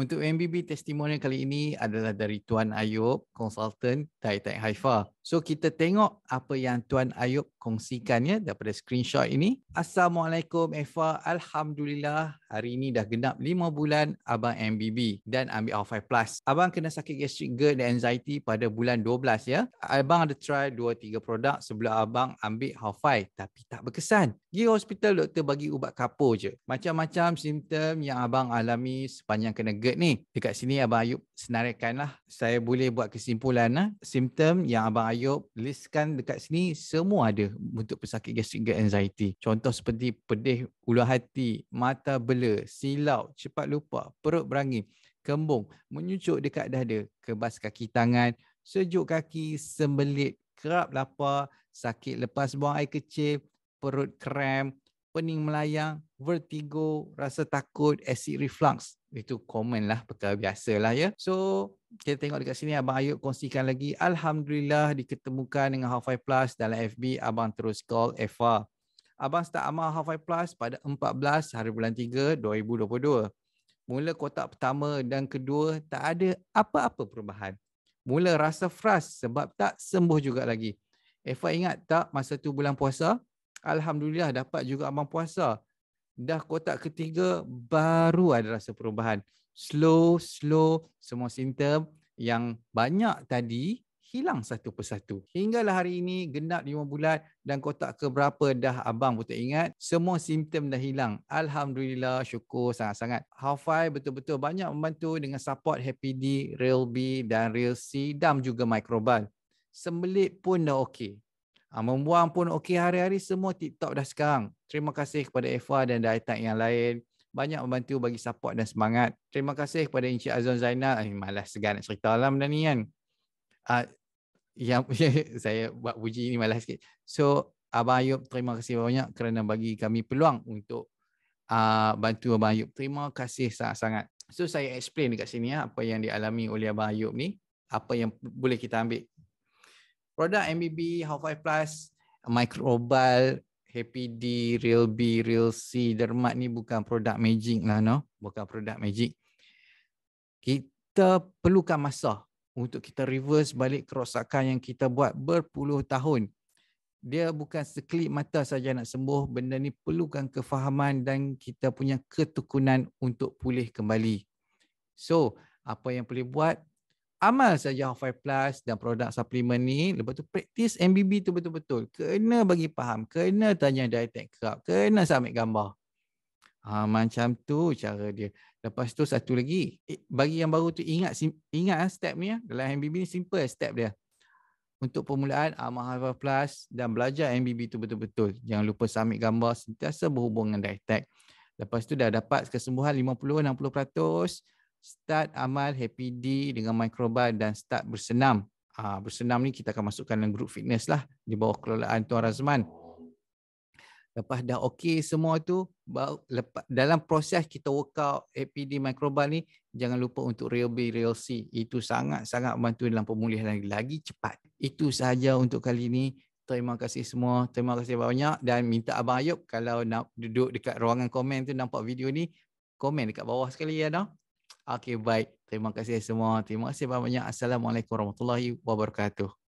Untuk MBB testimoni kali ini adalah dari Tuan Ayub, konsultan Taitek Haifa. So kita tengok apa yang Tuan Ayub kongsikan ya daripada screenshot ini. Assalamualaikum Eva. Alhamdulillah hari ini dah genap 5 bulan abang MBB dan ambil r Plus. Abang kena sakit gastric GERD dan anxiety pada bulan 12 ya. Abang ada try 2 3 produk sebelum abang ambil r tapi tak berkesan. Pergi hospital doktor bagi ubat kapur je. Macam-macam simptom yang abang alami sepanjang kena GERD ni. Dekat sini abang Ayub senaraikanlah. Saya boleh buat kesimpulan ha? simptom yang abang Ayub listkan dekat sini semua ada untuk pesakit gastric gut anxiety. Contoh seperti pedih ulu hati, mata bela, silau, cepat lupa, perut berangin, kembung, menyucuk dekat dada, kebas kaki tangan, sejuk kaki, sembelit, kerap lapar, sakit lepas buang air kecil, perut kram, pening melayang, vertigo, rasa takut, acid reflux. Itu common lah, perkara biasa lah ya. So, kita tengok dekat sini Abang Ayub kongsikan lagi Alhamdulillah diketemukan dengan Hafai Plus dalam FB Abang terus call Eva Abang start amal Hafai Plus pada 14 hari bulan 3 2022 Mula kotak pertama dan kedua tak ada apa-apa perubahan Mula rasa fras sebab tak sembuh juga lagi Eva ingat tak masa tu bulan puasa Alhamdulillah dapat juga Abang puasa dah kotak ketiga baru ada rasa perubahan slow slow semua simptom yang banyak tadi hilang satu persatu. Hinggalah hari ini genap lima bulan dan kotak ke berapa dah abang pun ingat. Semua simptom dah hilang. Alhamdulillah syukur sangat-sangat. Hafai betul-betul banyak membantu dengan support Happy D, Real B dan Real C dan juga Microban. Sembelit pun dah okey. Ah, membuang pun okey hari-hari semua TikTok dah sekarang. Terima kasih kepada Eva dan Daitan yang lain. Banyak membantu bagi support dan semangat. Terima kasih kepada Encik Azon Zainal. Eh, malas segan nak cerita lah benda ni kan. Uh, yang, saya buat puji ni malas sikit. So Abang Ayub terima kasih banyak kerana bagi kami peluang untuk uh, bantu Abang Ayub. Terima kasih sangat-sangat. So saya explain dekat sini ya, apa yang dialami oleh Abang Ayub ni. Apa yang boleh kita ambil Produk MBB, How 5 Plus, Microbal, Happy D, Real B, Real C, Dermat ni bukan produk magic lah no. Bukan produk magic. Kita perlukan masa untuk kita reverse balik kerosakan yang kita buat berpuluh tahun. Dia bukan sekelip mata saja nak sembuh. Benda ni perlukan kefahaman dan kita punya ketukunan untuk pulih kembali. So, apa yang boleh buat? amal saja Hot 5 Plus dan produk suplemen ni. Lepas tu praktis MBB tu betul-betul. Kena bagi faham. Kena tanya dietek kerap. Kena submit gambar. Ha, macam tu cara dia. Lepas tu satu lagi. Bagi yang baru tu ingat ingat ah, step ni. Ah, dalam MBB ni simple step dia. Untuk permulaan Amal Hot 5 Plus dan belajar MBB tu betul-betul. Jangan lupa submit gambar sentiasa berhubung dengan dietek. Lepas tu dah dapat kesembuhan 50-60% start amal happy D dengan microbar dan start bersenam. ha, bersenam ni kita akan masukkan dalam grup fitness lah di bawah kelolaan Tuan Razman. Lepas dah okey semua tu lepas, dalam proses kita workout APD microbar ni jangan lupa untuk real B real C itu sangat sangat membantu dalam pemulihan lagi, lagi cepat. Itu sahaja untuk kali ini. Terima kasih semua. Terima kasih banyak dan minta abang Ayub kalau nak duduk dekat ruangan komen tu nampak video ni komen dekat bawah sekali ya No? Okey, baik. Terima kasih semua. Terima kasih banyak-banyak. Assalamualaikum warahmatullahi wabarakatuh.